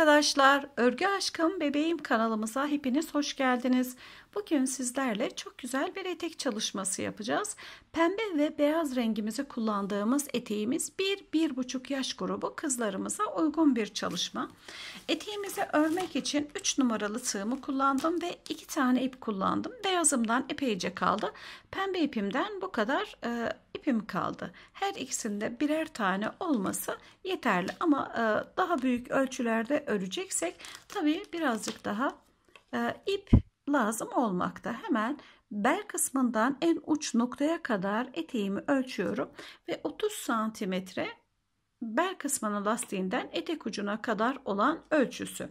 arkadaşlar, Örgü Aşkım Bebeğim kanalımıza hepiniz hoş geldiniz. Bugün sizlerle çok güzel bir etek çalışması yapacağız. Pembe ve beyaz rengimizi kullandığımız eteğimiz 1-1,5 yaş grubu kızlarımıza uygun bir çalışma. Eteğimizi örmek için 3 numaralı tığımı kullandım ve 2 tane ip kullandım. Beyazımdan epeyce kaldı. Pembe ipimden bu kadar e, ipim kaldı. Her ikisinde birer tane olması yeterli. Ama e, daha büyük ölçülerde öreceksek tabii birazcık daha e, ip lazım olmakta. Hemen bel kısmından en uç noktaya kadar eteğimi ölçüyorum ve 30 santimetre bel kısmının lastiğinden etek ucuna kadar olan ölçüsü.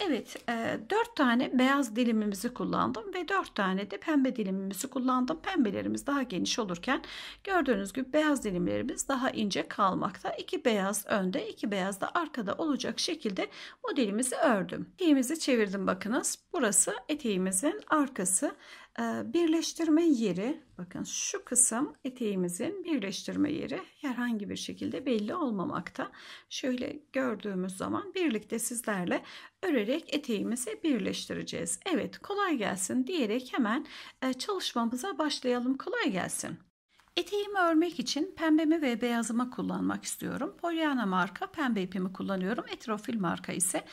Evet e, 4 tane beyaz dilimimizi kullandım ve 4 tane de pembe dilimimizi kullandım. Pembelerimiz daha geniş olurken gördüğünüz gibi beyaz dilimlerimiz daha ince kalmakta. 2 beyaz önde 2 beyaz da arkada olacak şekilde modelimizi ördüm. Eteğimizi çevirdim bakınız. Burası eteğimizin arkası. Ee, birleştirme yeri bakın şu kısım eteğimizin birleştirme yeri herhangi bir şekilde belli olmamakta şöyle gördüğümüz zaman birlikte sizlerle örerek eteğimizi birleştireceğiz Evet kolay gelsin diyerek hemen e, çalışmamıza başlayalım kolay gelsin Eteğimi örmek için pembemi ve beyazımı kullanmak istiyorum. Pollyanna marka pembe ipimi kullanıyorum. Etrofil marka ise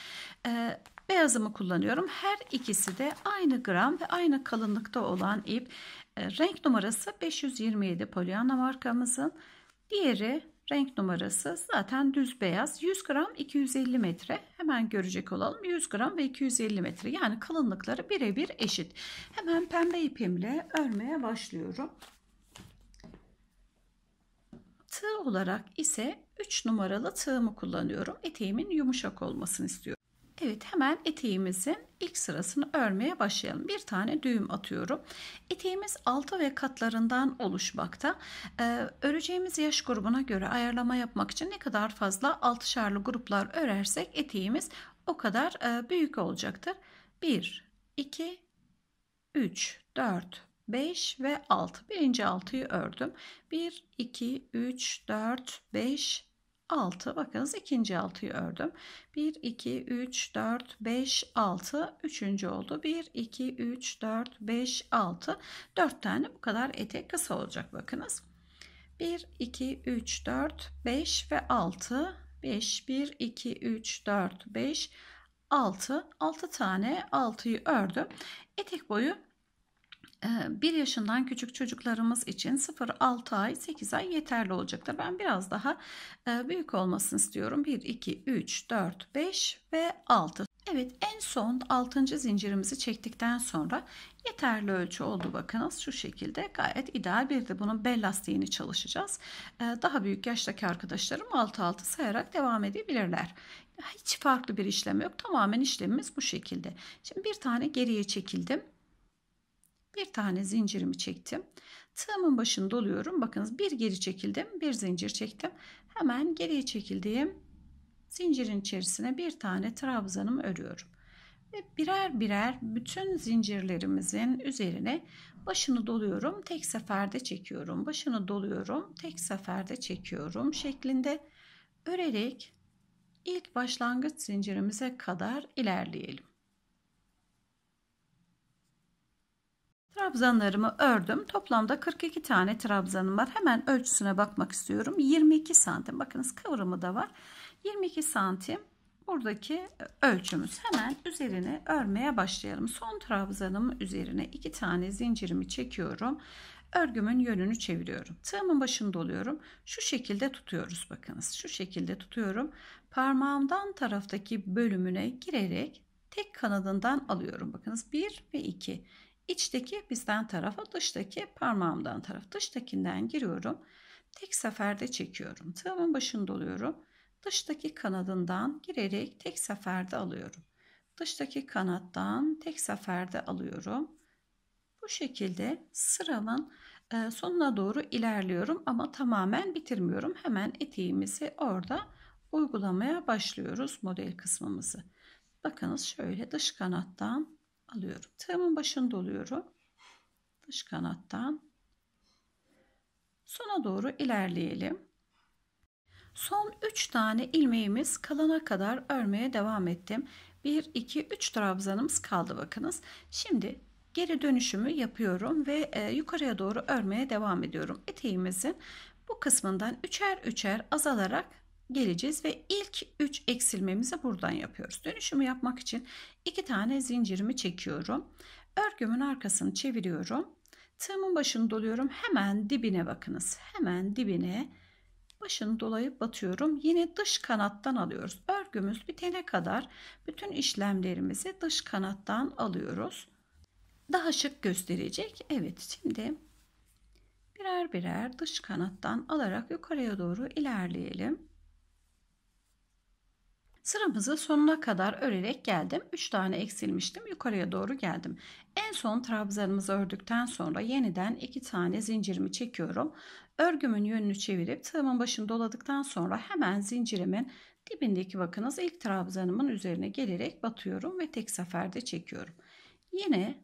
e, Beyazımı kullanıyorum. Her ikisi de aynı gram ve aynı kalınlıkta olan ip. E, renk numarası 527 Pollyanna markamızın. Diğeri renk numarası zaten düz beyaz. 100 gram 250 metre. Hemen görecek olalım. 100 gram ve 250 metre. Yani kalınlıkları birebir eşit. Hemen pembe ipimle örmeye başlıyorum. Tığ olarak ise 3 numaralı tığımı kullanıyorum. Eteğimin yumuşak olmasını istiyorum. Evet hemen eteğimizin ilk sırasını örmeye başlayalım. Bir tane düğüm atıyorum. Eteğimiz altı ve katlarından oluşmakta. Ee, öreceğimiz yaş grubuna göre ayarlama yapmak için ne kadar fazla altışarlı gruplar örersek eteğimiz o kadar e, büyük olacaktır. 1, 2, 3, 4, 5 ve 6. Birinci altıyı ördüm. 1, 2, 3, 4, 5, 6 bakınız ikinci altıyı ördüm 1 2 3 4 5 6 üçüncü oldu 1 2 3 4 5 6 4 tane bu kadar etek kısa olacak bakınız 1 2 3 4 5 ve 6 5 1 2 3 4 5 6 6 tane altıyı ördüm etek boyu 1 ee, yaşından küçük çocuklarımız için 0-6 ay 8 ay yeterli olacaktır. Ben biraz daha e, büyük olmasını istiyorum. 1, 2, 3, 4, 5 ve 6. Evet en son 6. zincirimizi çektikten sonra yeterli ölçü oldu bakınız şu şekilde gayet ideal bir de bunun bel lastiğini çalışacağız. Ee, daha büyük yaştaki arkadaşlarım 6-6 sayarak devam edebilirler. Hiç farklı bir işlem yok tamamen işlemimiz bu şekilde. Şimdi bir tane geriye çekildim. Bir tane zincirimi çektim. Tığımın başını doluyorum. Bakınız bir geri çekildim. Bir zincir çektim. Hemen geriye çekildiğim zincirin içerisine bir tane trabzanımı örüyorum. Ve birer birer bütün zincirlerimizin üzerine başını doluyorum. Tek seferde çekiyorum. Başını doluyorum. Tek seferde çekiyorum şeklinde örerek ilk başlangıç zincirimize kadar ilerleyelim. Trabzanlarımı ördüm. Toplamda 42 tane trabzanım var. Hemen ölçüsüne bakmak istiyorum. 22 santim. Bakınız kıvrımı da var. 22 santim buradaki e, ölçümüz. Hemen üzerine örmeye başlayalım. Son trabzanımın üzerine iki tane zincirimi çekiyorum. Örgümün yönünü çeviriyorum. Tığımın başında doluyorum. Şu şekilde tutuyoruz bakınız. Şu şekilde tutuyorum. Parmağımdan taraftaki bölümüne girerek tek kanadından alıyorum. Bakınız 1 ve 2. İçteki bizden tarafa, dıştaki parmağımdan taraf. Dıştakinden giriyorum. Tek seferde çekiyorum. Tığımın başını doluyorum. Dıştaki kanadından girerek tek seferde alıyorum. Dıştaki kanattan tek seferde alıyorum. Bu şekilde sıramın e, sonuna doğru ilerliyorum ama tamamen bitirmiyorum. Hemen eteğimizi orada uygulamaya başlıyoruz model kısmımızı. Bakınız şöyle dış kanattan alıyorum. Tığımın başını doluyorum. Dış kanattan. Sona doğru ilerleyelim. Son 3 tane ilmeğimiz kalana kadar örmeye devam ettim. 1, 2, 3 trabzanımız kaldı bakınız. Şimdi geri dönüşümü yapıyorum ve e, yukarıya doğru örmeye devam ediyorum. Eteğimizin bu kısmından üçer üçer azalarak geleceğiz ve ilk 3 eksilmemizi buradan yapıyoruz. Dönüşümü yapmak için 2 tane zincirimi çekiyorum. Örgümün arkasını çeviriyorum. Tığımın başını doluyorum. Hemen dibine bakınız. Hemen dibine başını dolayıp batıyorum. Yine dış kanattan alıyoruz. Örgümüz bitene kadar bütün işlemlerimizi dış kanattan alıyoruz. Daha şık gösterecek. Evet şimdi birer birer dış kanattan alarak yukarıya doğru ilerleyelim. Sıramızı sonuna kadar örerek geldim. 3 tane eksilmiştim. Yukarıya doğru geldim. En son trabzanımızı ördükten sonra yeniden 2 tane zincirimi çekiyorum. Örgümün yönünü çevirip tığımın başını doladıktan sonra hemen zincirimin dibindeki bakınız ilk trabzanımın üzerine gelerek batıyorum ve tek seferde çekiyorum. Yine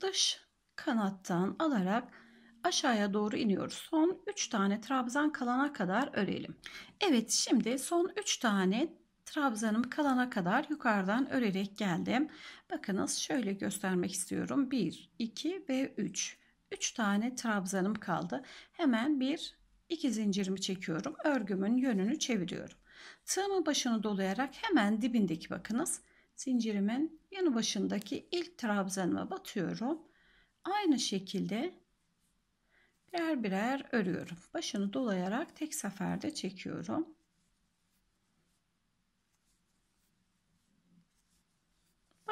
dış kanattan alarak aşağıya doğru iniyoruz. Son 3 tane trabzan kalana kadar örelim. Evet şimdi son 3 tane trabzanım kalana kadar yukarıdan örerek geldim. Bakınız şöyle göstermek istiyorum. 1, 2 ve 3. 3 tane trabzanım kaldı. Hemen bir iki zincirimi çekiyorum. Örgümün yönünü çeviriyorum. Tığımın başını dolayarak hemen dibindeki bakınız zincirimin yanı başındaki ilk trabzanıma batıyorum. Aynı şekilde birer birer örüyorum. Başını dolayarak tek seferde çekiyorum.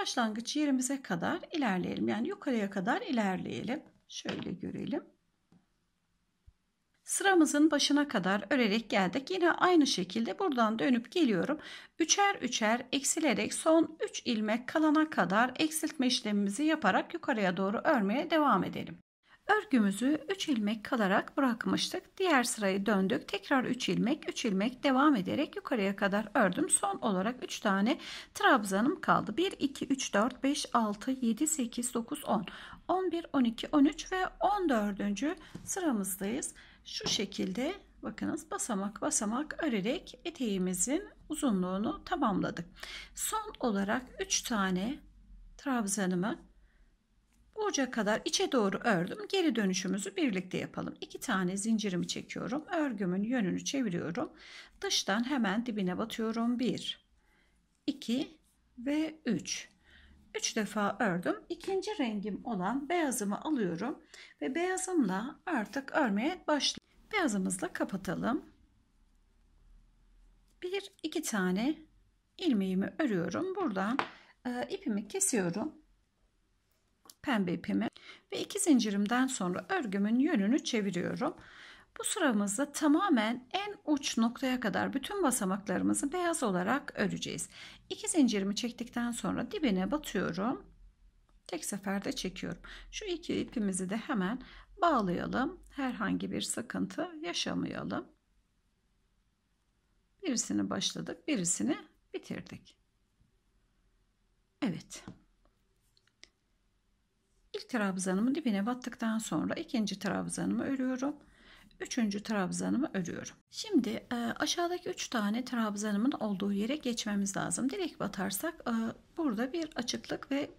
başlangıç yerimize kadar ilerleyelim. Yani yukarıya kadar ilerleyelim. Şöyle görelim. Sıramızın başına kadar örerek geldik. Yine aynı şekilde buradan dönüp geliyorum. Üçer üçer eksilerek son 3 ilmek kalana kadar eksiltme işlemimizi yaparak yukarıya doğru örmeye devam edelim. Örgümüzü 3 ilmek kalarak bırakmıştık. Diğer sırayı döndük. Tekrar 3 ilmek, 3 ilmek devam ederek yukarıya kadar ördüm. Son olarak 3 tane trabzanım kaldı. 1 2 3 4 5 6 7 8 9 10. 11 12 13 ve 14. sıramızdayız. Şu şekilde bakınız basamak basamak örerek eteğimizin uzunluğunu tamamladık. Son olarak 3 tane trabzanımı Uca kadar içe doğru ördüm. Geri dönüşümüzü birlikte yapalım. İki tane zincirimi çekiyorum. Örgümün yönünü çeviriyorum. Dıştan hemen dibine batıyorum. 1, 2 ve 3. 3 defa ördüm. İkinci rengim olan beyazımı alıyorum ve beyazımla artık örmeye başlıyorum. Beyazımızla kapatalım. Bir iki tane ilmeğimi örüyorum. Buradan e, ipimi kesiyorum pembe ipimi ve iki zincirimden sonra örgümün yönünü çeviriyorum. Bu sıramızda tamamen en uç noktaya kadar bütün basamaklarımızı beyaz olarak öreceğiz. İki zincirimi çektikten sonra dibine batıyorum. Tek seferde çekiyorum. Şu iki ipimizi de hemen bağlayalım. Herhangi bir sıkıntı yaşamayalım. Birisini başladık, birisini bitirdik. Evet. İlk trabzanımı dibine battıktan sonra ikinci trabzanımı örüyorum. Üçüncü trabzanımı örüyorum. Şimdi e, aşağıdaki üç tane trabzanımın olduğu yere geçmemiz lazım. Direkt batarsak e, burada bir açıklık ve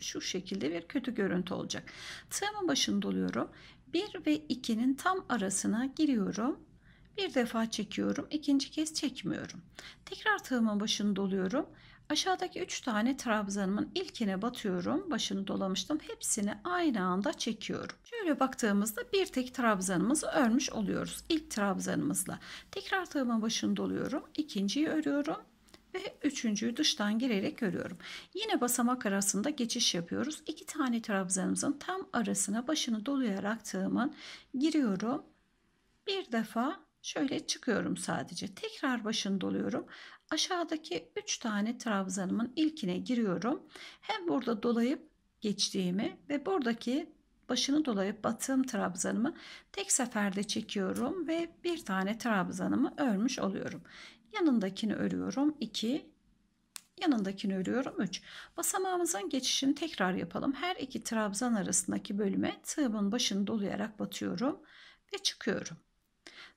şu şekilde bir kötü görüntü olacak. Tığımın başını doluyorum. 1 ve 2'nin tam arasına giriyorum. Bir defa çekiyorum. ikinci kez çekmiyorum. Tekrar tığımın başını doluyorum. Aşağıdaki 3 tane trabzanımın ilkine batıyorum. Başını dolamıştım. Hepsini aynı anda çekiyorum. Şöyle baktığımızda bir tek trabzanımızı örmüş oluyoruz. İlk trabzanımızla. Tekrar tığımın başını doluyorum. ikinciyi örüyorum ve üçüncüyü dıştan girerek örüyorum. Yine basamak arasında geçiş yapıyoruz. İki tane trabzanımızın tam arasına başını dolayarak tığımın giriyorum. Bir defa şöyle çıkıyorum sadece. Tekrar başını doluyorum aşağıdaki 3 tane trabzanımın ilkine giriyorum. Hem burada dolayıp geçtiğimi ve buradaki başını dolayıp battığım trabzanımı tek seferde çekiyorum ve bir tane trabzanımı örmüş oluyorum. Yanındakini örüyorum 2 yanındakini örüyorum 3. Basamağımızın geçişini tekrar yapalım. Her iki trabzan arasındaki bölüme tığımın başını dolayarak batıyorum ve çıkıyorum.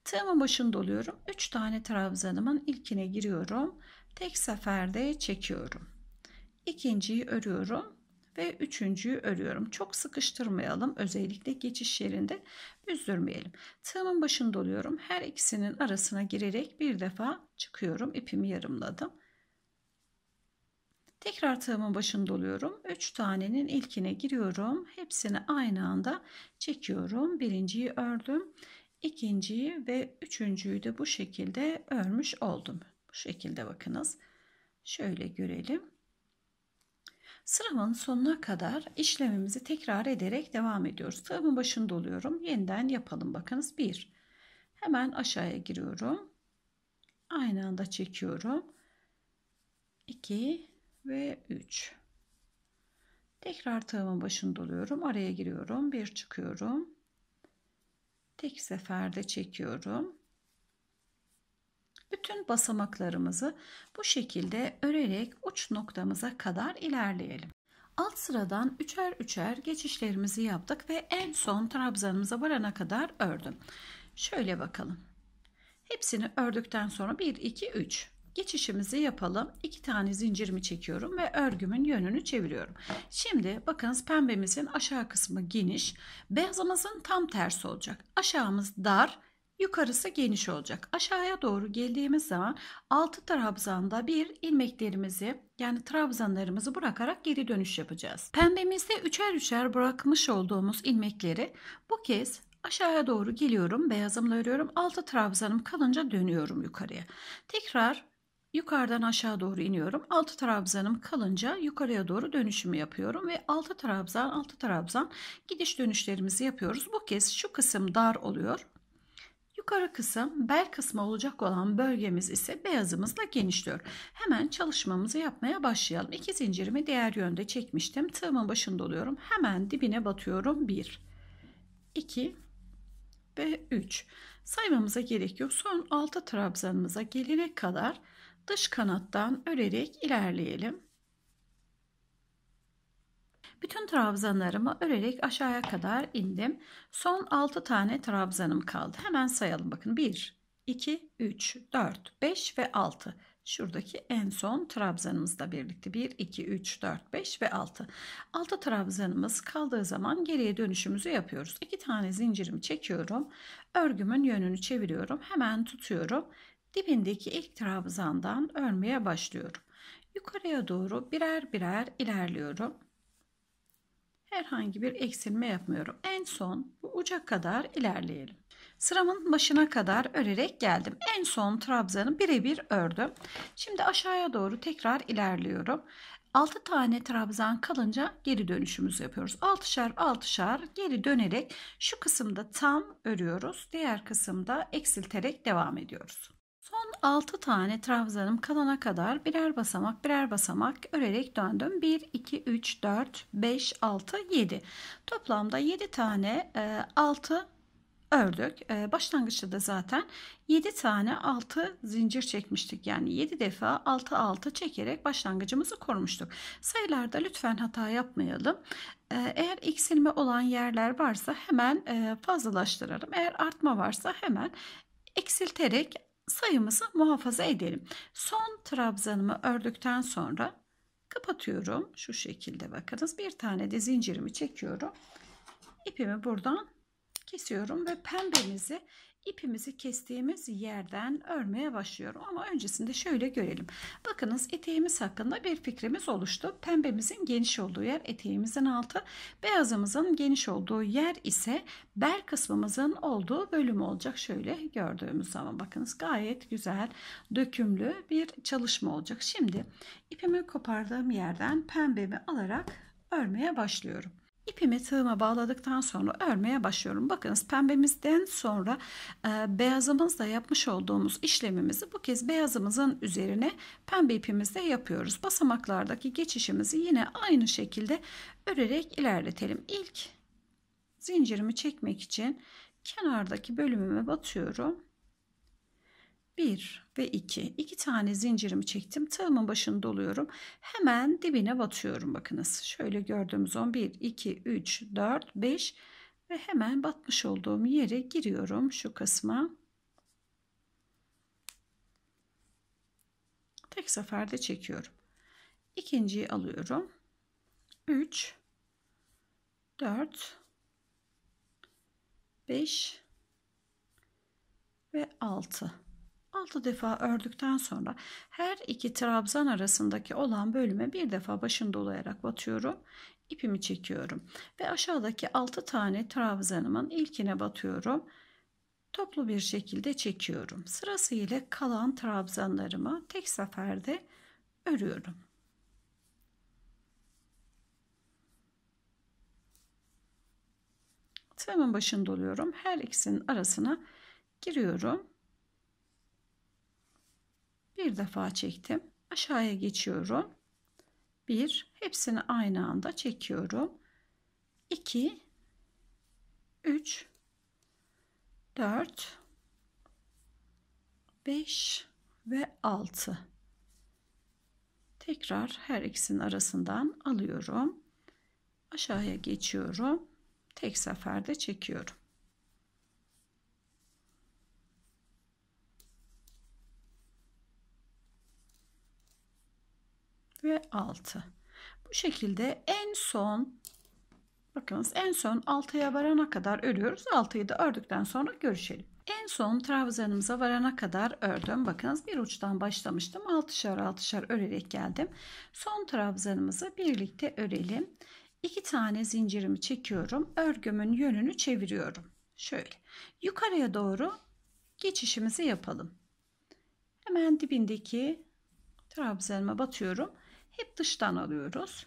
Tığımın başında oluyorum. 3 tane trabzanımın ilkine giriyorum. Tek seferde çekiyorum. İkinciyi örüyorum ve üçüncüyü örüyorum. Çok sıkıştırmayalım. Özellikle geçiş yerinde üzdürmeyelim. Tığımın başında oluyorum. Her ikisinin arasına girerek bir defa çıkıyorum. İpimi yarımladım. Tekrar tığımın başında oluyorum. 3 tanenin ilkine giriyorum. Hepsini aynı anda çekiyorum. Birinciyi ördüm ikinciyi ve üçüncüyü de bu şekilde örmüş oldum. Bu şekilde bakınız. Şöyle görelim. Sıramın sonuna kadar işlemimizi tekrar ederek devam ediyoruz. Sıramın başında oluyorum. Yeniden yapalım. Bakınız 1. Hemen aşağıya giriyorum. Aynı anda çekiyorum. 2 ve 3. Tekrar tığımın başında oluyorum. Araya giriyorum. 1 çıkıyorum tek seferde çekiyorum. Bütün basamaklarımızı bu şekilde örerek uç noktamıza kadar ilerleyelim. Alt sıradan üçer üçer geçişlerimizi yaptık ve en son trabzanımıza varana kadar ördüm. Şöyle bakalım. Hepsini ördükten sonra 1 2 3 geçişimizi yapalım. İki tane zincirimi çekiyorum ve örgümün yönünü çeviriyorum. Şimdi bakınız pembemizin aşağı kısmı geniş, beyazımızın tam tersi olacak. Aşağımız dar, yukarısı geniş olacak. Aşağıya doğru geldiğimiz zaman 6 trabzanda bir ilmeklerimizi yani trabzanlarımızı bırakarak geri dönüş yapacağız. Pembemizde üçer üçer bırakmış olduğumuz ilmekleri bu kez aşağıya doğru geliyorum. Beyazımla örüyorum. 6 trabzanım kalınca dönüyorum yukarıya. Tekrar Yukarıdan aşağı doğru iniyorum. Altı trabzanım kalınca yukarıya doğru dönüşümü yapıyorum ve altı trabzan altı trabzan gidiş dönüşlerimizi yapıyoruz. Bu kez şu kısım dar oluyor. Yukarı kısım bel kısmı olacak olan bölgemiz ise beyazımızla genişliyor. Hemen çalışmamızı yapmaya başlayalım. İki zincirimi diğer yönde çekmiştim. Tığımın başında oluyorum. Hemen dibine batıyorum. 1 2 ve 3. Saymamıza gerek yok. Son altı trabzanımıza gelene kadar dış kanattan örerek ilerleyelim. Bütün trabzanlarımı örerek aşağıya kadar indim. Son 6 tane trabzanım kaldı. Hemen sayalım bakın. 1, 2, 3, 4, 5 ve 6. Şuradaki en son trabzanımızla birlikte 1, 2, 3, 4, 5 ve 6. 6 trabzanımız kaldığı zaman geriye dönüşümüzü yapıyoruz. 2 tane zincirimi çekiyorum. Örgümün yönünü çeviriyorum. Hemen tutuyorum dibindeki ilk trabzandan örmeye başlıyorum. Yukarıya doğru birer birer ilerliyorum. Herhangi bir eksilme yapmıyorum. En son bu uca kadar ilerleyelim. Sıramın başına kadar örerek geldim. En son trabzanı birebir ördüm. Şimdi aşağıya doğru tekrar ilerliyorum. 6 tane trabzan kalınca geri dönüşümüzü yapıyoruz. 6'şar 6'şar geri dönerek şu kısımda tam örüyoruz. Diğer kısımda eksilterek devam ediyoruz. Son 6 tane trabzanım kalana kadar birer basamak birer basamak örerek döndüm. 1, 2, 3, 4, 5, 6, 7. Toplamda 7 tane e, 6 ördük. E, başlangıçta da zaten 7 tane 6 zincir çekmiştik. Yani 7 defa 6 6 çekerek başlangıcımızı korumuştuk. Sayılarda lütfen hata yapmayalım. E, eğer eksilme olan yerler varsa hemen e, fazlalaştıralım. Eğer artma varsa hemen eksilterek sayımızı muhafaza edelim. Son trabzanımı ördükten sonra kapatıyorum. Şu şekilde bakınız. Bir tane de zincirimi çekiyorum. İpimi buradan kesiyorum ve pembemizi ipimizi kestiğimiz yerden örmeye başlıyorum. Ama öncesinde şöyle görelim. Bakınız eteğimiz hakkında bir fikrimiz oluştu. Pembemizin geniş olduğu yer eteğimizin altı, beyazımızın geniş olduğu yer ise bel kısmımızın olduğu bölüm olacak. Şöyle gördüğümüz zaman bakınız gayet güzel dökümlü bir çalışma olacak. Şimdi ipimi kopardığım yerden pembemi alarak örmeye başlıyorum. İpimi tığıma bağladıktan sonra örmeye başlıyorum. Bakınız pembemizden sonra e, beyazımızla yapmış olduğumuz işlemimizi bu kez beyazımızın üzerine pembe ipimizle yapıyoruz. Basamaklardaki geçişimizi yine aynı şekilde örerek ilerletelim. İlk zincirimi çekmek için kenardaki bölümüme batıyorum. 1 ve 2. 2 tane zincirimi çektim. Tığımın başını doluyorum. Hemen dibine batıyorum bakınız. Şöyle gördüğümüz 10 1 2 3 4 5 ve hemen batmış olduğum yere giriyorum şu kısma. Tek seferde çekiyorum. İkinciyi alıyorum. 3 4 5 ve 6 6 defa ördükten sonra her iki trabzan arasındaki olan bölüme bir defa başını dolayarak batıyorum. İpimi çekiyorum ve aşağıdaki 6 tane trabzanımın ilkine batıyorum. Toplu bir şekilde çekiyorum. Sırasıyla kalan trabzanlarımı tek seferde örüyorum. Tığımın başını doluyorum. Her ikisinin arasına giriyorum bir defa çektim. Aşağıya geçiyorum. Bir, hepsini aynı anda çekiyorum. 2 3 4 5 ve 6 tekrar her ikisinin arasından alıyorum aşağıya geçiyorum tek seferde çekiyorum ve 6. Bu şekilde en son bakınız en son 6'ya varana kadar örüyoruz. 6'yı da ördükten sonra görüşelim. En son trabzanımıza varana kadar ördüm. Bakınız bir uçtan başlamıştım. 6'şar 6'şar örerek geldim. Son trabzanımızı birlikte örelim. 2 tane zincirimi çekiyorum. Örgümün yönünü çeviriyorum. Şöyle yukarıya doğru geçişimizi yapalım. Hemen dibindeki trabzanıma batıyorum. Hep dıştan alıyoruz.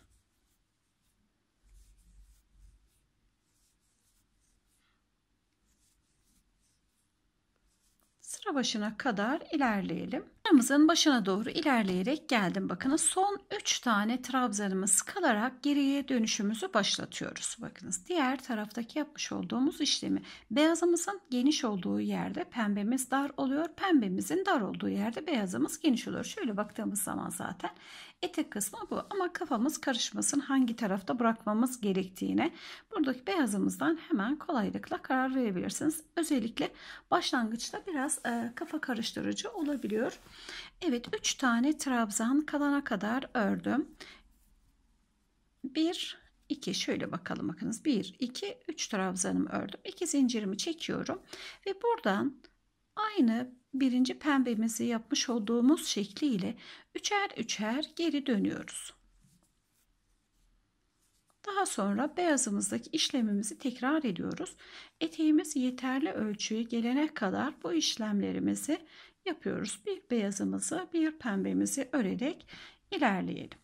sıra başına kadar ilerleyelim. Sıramızın başına doğru ilerleyerek geldim. Bakın, son 3 tane trabzanımız kalarak geriye dönüşümüzü başlatıyoruz. Bakınız diğer taraftaki yapmış olduğumuz işlemi beyazımızın geniş olduğu yerde pembemiz dar oluyor. Pembemizin dar olduğu yerde beyazımız geniş oluyor. Şöyle baktığımız zaman zaten Etek kısmı bu ama kafamız karışmasın hangi tarafta bırakmamız gerektiğine buradaki beyazımızdan hemen kolaylıkla karar verebilirsiniz. Özellikle başlangıçta biraz e, kafa karıştırıcı olabiliyor. Evet 3 tane trabzan kalana kadar ördüm. 1 2 şöyle bakalım bakınız 1 2 3 trabzanımı ördüm 2 zincirimi çekiyorum ve buradan aynı birinci pembemizi yapmış olduğumuz şekliyle üçer üçer geri dönüyoruz. Daha sonra beyazımızdaki işlemimizi tekrar ediyoruz. Eteğimiz yeterli ölçüye gelene kadar bu işlemlerimizi yapıyoruz. Bir beyazımızı bir pembemizi örerek ilerleyelim.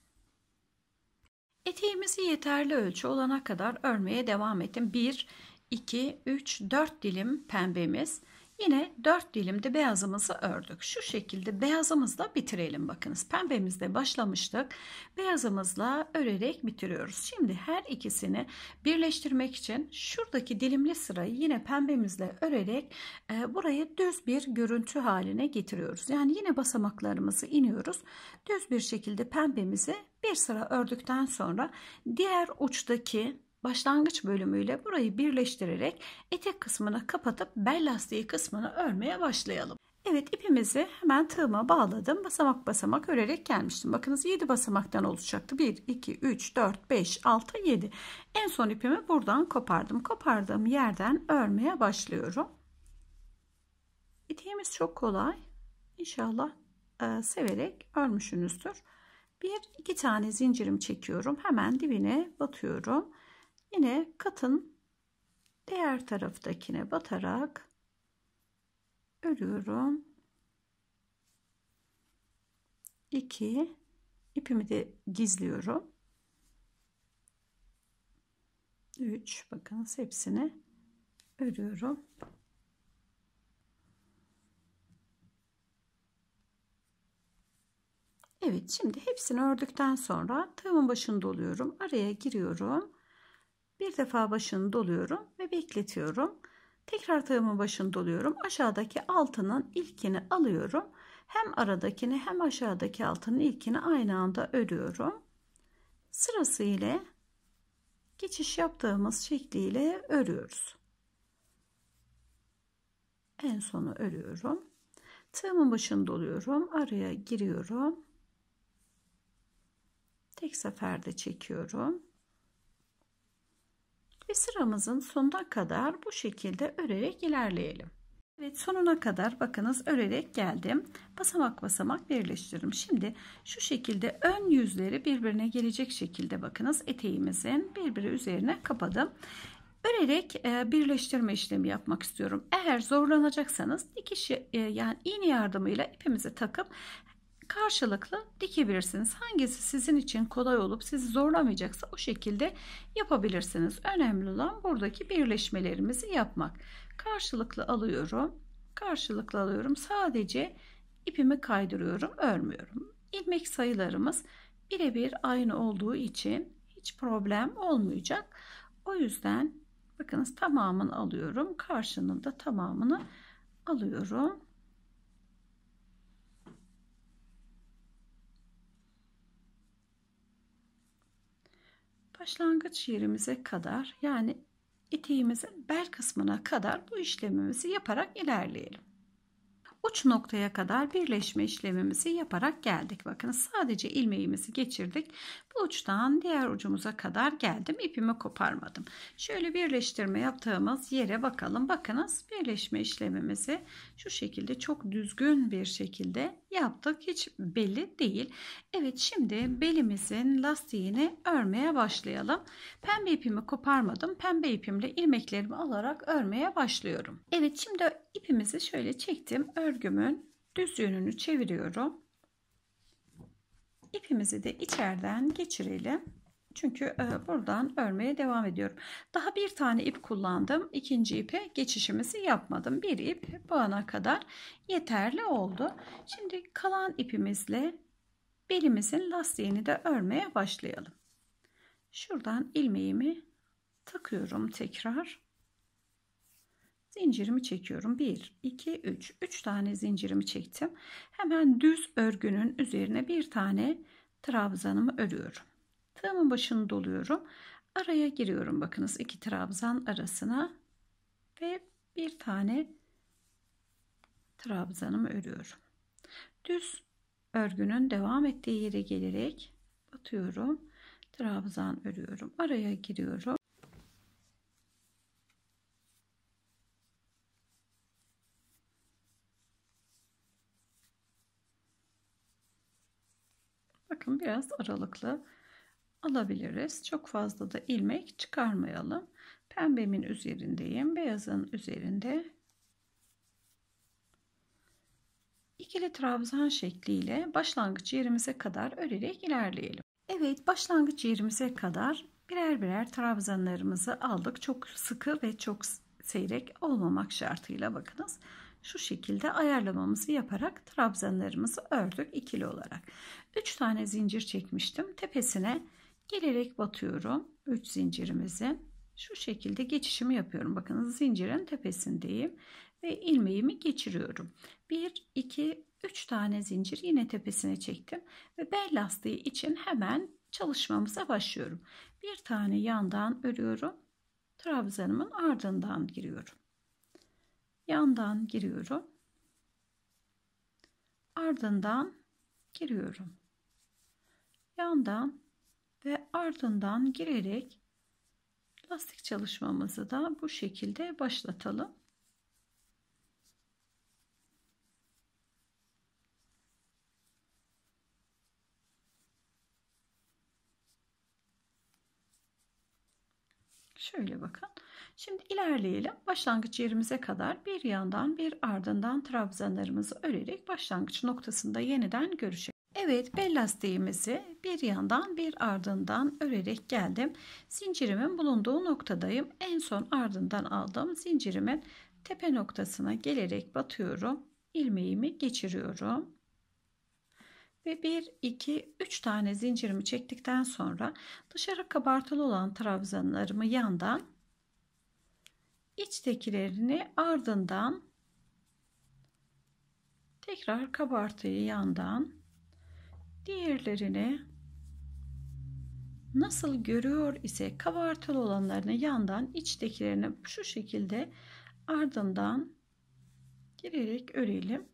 Eteğimizi yeterli ölçü olana kadar örmeye devam edin. 1, 2, 3, 4 dilim pembemiz. Yine dört dilimde beyazımızı ördük. Şu şekilde beyazımızla bitirelim bakınız. Pembemizle başlamıştık. Beyazımızla örerek bitiriyoruz. Şimdi her ikisini birleştirmek için şuradaki dilimli sırayı yine pembemizle örerek e, burayı düz bir görüntü haline getiriyoruz. Yani yine basamaklarımızı iniyoruz. Düz bir şekilde pembemizi bir sıra ördükten sonra diğer uçtaki başlangıç bölümüyle burayı birleştirerek etek kısmını kapatıp bel lastiği kısmını örmeye başlayalım. Evet ipimizi hemen tığıma bağladım. Basamak basamak örerek gelmiştim. Bakınız 7 basamaktan oluşacaktı. 1, 2, 3, 4, 5, 6, 7. En son ipimi buradan kopardım. Kopardığım yerden örmeye başlıyorum. İteğimiz çok kolay. İnşallah e, severek örmüşsünüzdür. Bir iki tane zincirim çekiyorum. Hemen dibine batıyorum. Yine katın diğer taraftakine batarak örüyorum. 2 ipimi de gizliyorum. 3 bakınız hepsini örüyorum. Evet şimdi hepsini ördükten sonra tığımın başını doluyorum. Araya giriyorum. Bir defa başını doluyorum ve bekletiyorum. Tekrar tığımın başını doluyorum. Aşağıdaki altının ilkini alıyorum. Hem aradakini hem aşağıdaki altının ilkini aynı anda örüyorum. Sırasıyla geçiş yaptığımız şekliyle örüyoruz. En sonu örüyorum. Tığımın başını doluyorum. Araya giriyorum. Tek seferde çekiyorum ve sıramızın sonuna kadar bu şekilde örerek ilerleyelim. Evet sonuna kadar bakınız örerek geldim. Basamak basamak birleştiririm. Şimdi şu şekilde ön yüzleri birbirine gelecek şekilde bakınız eteğimizin birbiri üzerine kapadım. Örerek e, birleştirme işlemi yapmak istiyorum. Eğer zorlanacaksanız dikiş şey, e, yani iğne yardımıyla ipimizi takıp karşılıklı dikebilirsiniz. Hangisi sizin için kolay olup sizi zorlamayacaksa o şekilde yapabilirsiniz. Önemli olan buradaki birleşmelerimizi yapmak. Karşılıklı alıyorum. Karşılıklı alıyorum. Sadece ipimi kaydırıyorum, örmüyorum. İlmek sayılarımız birebir aynı olduğu için hiç problem olmayacak. O yüzden bakınız tamamını alıyorum. Karşının da tamamını alıyorum. başlangıç yerimize kadar yani eteğimizin bel kısmına kadar bu işlemimizi yaparak ilerleyelim. Uç noktaya kadar birleşme işlemimizi yaparak geldik. Bakın sadece ilmeğimizi geçirdik. Bu uçtan diğer ucumuza kadar geldim. İpimi koparmadım. Şöyle birleştirme yaptığımız yere bakalım. Bakınız birleşme işlemimizi şu şekilde çok düzgün bir şekilde yaptık. Hiç belli değil. Evet şimdi belimizin lastiğini örmeye başlayalım. Pembe ipimi koparmadım. Pembe ipimle ilmeklerimi alarak örmeye başlıyorum. Evet şimdi ipimizi şöyle çektim. Örgümün düz yönünü çeviriyorum. İpimizi de içeriden geçirelim. Çünkü e, buradan örmeye devam ediyorum. Daha bir tane ip kullandım. İkinci ipe geçişimizi yapmadım. Bir ip bu ana kadar yeterli oldu. Şimdi kalan ipimizle belimizin lastiğini de örmeye başlayalım. Şuradan ilmeğimi takıyorum tekrar. Zincirimi çekiyorum. 1, 2, 3. 3 tane zincirimi çektim. Hemen düz örgünün üzerine bir tane trabzanımı örüyorum. Tığımın başını doluyorum. Araya giriyorum bakınız iki trabzan arasına ve bir tane trabzanımı örüyorum. Düz örgünün devam ettiği yere gelerek batıyorum. Trabzan örüyorum. Araya giriyorum. Bakın biraz aralıklı alabiliriz. Çok fazla da ilmek çıkarmayalım. Pembemin üzerindeyim. Beyazın üzerinde ikili trabzan şekliyle başlangıç yerimize kadar örerek ilerleyelim. Evet başlangıç yerimize kadar birer birer trabzanlarımızı aldık. Çok sıkı ve çok seyrek olmamak şartıyla bakınız. Şu şekilde ayarlamamızı yaparak trabzanlarımızı ördük ikili olarak. 3 tane zincir çekmiştim. Tepesine Gelerek batıyorum. 3 zincirimizi şu şekilde geçişimi yapıyorum. Bakın zincirin tepesindeyim ve ilmeğimi geçiriyorum. 1, 2, 3 tane zincir yine tepesine çektim ve bel lastiği için hemen çalışmamıza başlıyorum. Bir tane yandan örüyorum. Trabzanımın ardından giriyorum. Yandan giriyorum. Ardından giriyorum. Yandan ve ardından girerek lastik çalışmamızı da bu şekilde başlatalım. Şöyle bakın. Şimdi ilerleyelim. Başlangıç yerimize kadar bir yandan bir ardından trabzanlarımızı örerek başlangıç noktasında yeniden görüşelim. Evet bel lastiğimizi bir yandan bir ardından örerek geldim. Zincirimin bulunduğu noktadayım. En son ardından aldığım Zincirimin tepe noktasına gelerek batıyorum. ilmeğimi geçiriyorum. Ve 1, 2, 3 tane zincirimi çektikten sonra dışarı kabartılı olan trabzanlarımı yandan içtekilerini ardından tekrar kabartıyı yandan diğerlerini nasıl görüyor ise kabartılı olanlarını yandan içtekilerini şu şekilde ardından girerek örelim.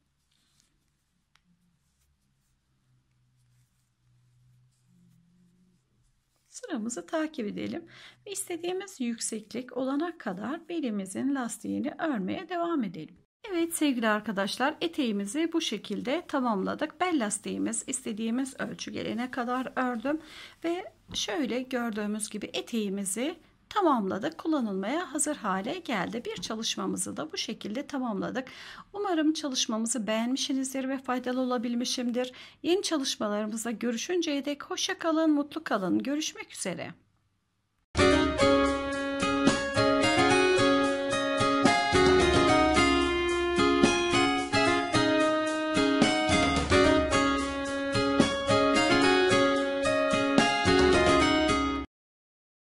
Sıramızı takip edelim ve istediğimiz yükseklik olana kadar belimizin lastiğini örmeye devam edelim. Evet sevgili arkadaşlar eteğimizi bu şekilde tamamladık. Bel lastiğimiz istediğimiz ölçü gelene kadar ördüm ve şöyle gördüğümüz gibi eteğimizi tamamladık. Kullanılmaya hazır hale geldi. Bir çalışmamızı da bu şekilde tamamladık. Umarım çalışmamızı beğenmişsinizdir ve faydalı olabilmişimdir. Yeni çalışmalarımızda görüşünceye dek hoşça kalın, mutlu kalın. Görüşmek üzere.